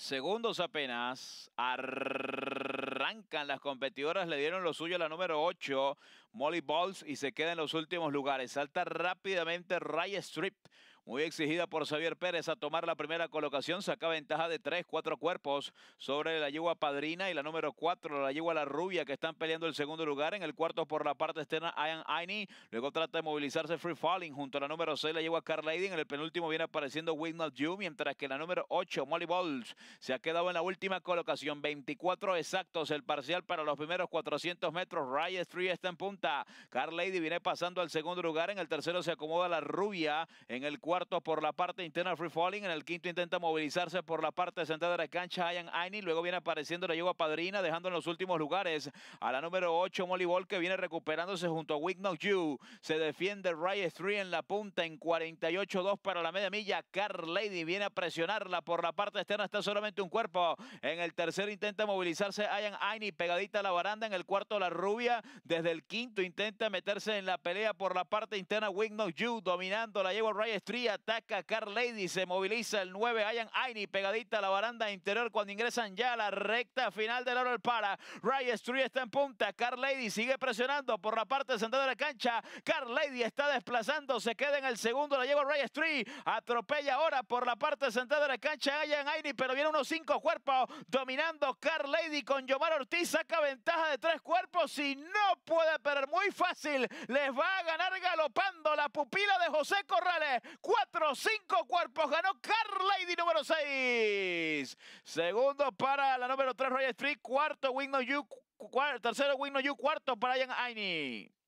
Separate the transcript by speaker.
Speaker 1: Segundos apenas. Arrancan las competidoras. Le dieron lo suyo a la número 8, Molly Balls, y se queda en los últimos lugares. Salta rápidamente Ray Strip muy exigida por Xavier Pérez a tomar la primera colocación, saca ventaja de tres, cuatro cuerpos sobre la yegua Padrina y la número cuatro, la yegua La Rubia, que están peleando el segundo lugar. En el cuarto por la parte externa, Ian Aini. Luego trata de movilizarse Free Falling junto a la número seis, la yegua Carlady. En el penúltimo viene apareciendo Wignall Jew. mientras que la número ocho, Molly Balls, se ha quedado en la última colocación. 24 exactos el parcial para los primeros 400 metros. Ryan Street está en punta. Carlady viene pasando al segundo lugar. En el tercero se acomoda La Rubia. En el cuarto por la parte interna Free Falling. En el quinto intenta movilizarse por la parte central de la cancha Ian Aini. Luego viene apareciendo la yegua padrina, dejando en los últimos lugares a la número 8 Molly Ball, que viene recuperándose junto a Wignock You. Se defiende ryan 3 en la punta en 48-2 para la media milla. Car Lady viene a presionarla por la parte externa. Está solamente un cuerpo. En el tercer intenta movilizarse Ian Aini, pegadita a la baranda. En el cuarto la rubia. Desde el quinto intenta meterse en la pelea por la parte interna. Wignock You dominando la yegua ryan 3 ataca a Lady, se moviliza el 9, Ayan Aini pegadita a la baranda interior cuando ingresan ya a la recta final del oro el para. Ray Street está en punta, Car Lady sigue presionando por la parte central de la cancha, Car Lady está desplazando, se queda en el segundo, la lleva Ray Street, atropella ahora por la parte central de la cancha Ayan Aini, pero viene unos cinco cuerpos dominando Car Lady con Yomar Ortiz, saca ventaja de tres cuerpos y no puede perder muy fácil. Les va a ganar galopando la pupila de José Corrales. Cuatro, cinco cuerpos. Ganó Carlady número seis. Segundo para la número 3 Royal Street. Cuarto Wigno You. Cuarto, tercero Wigno You. Cuarto para Ian Aini.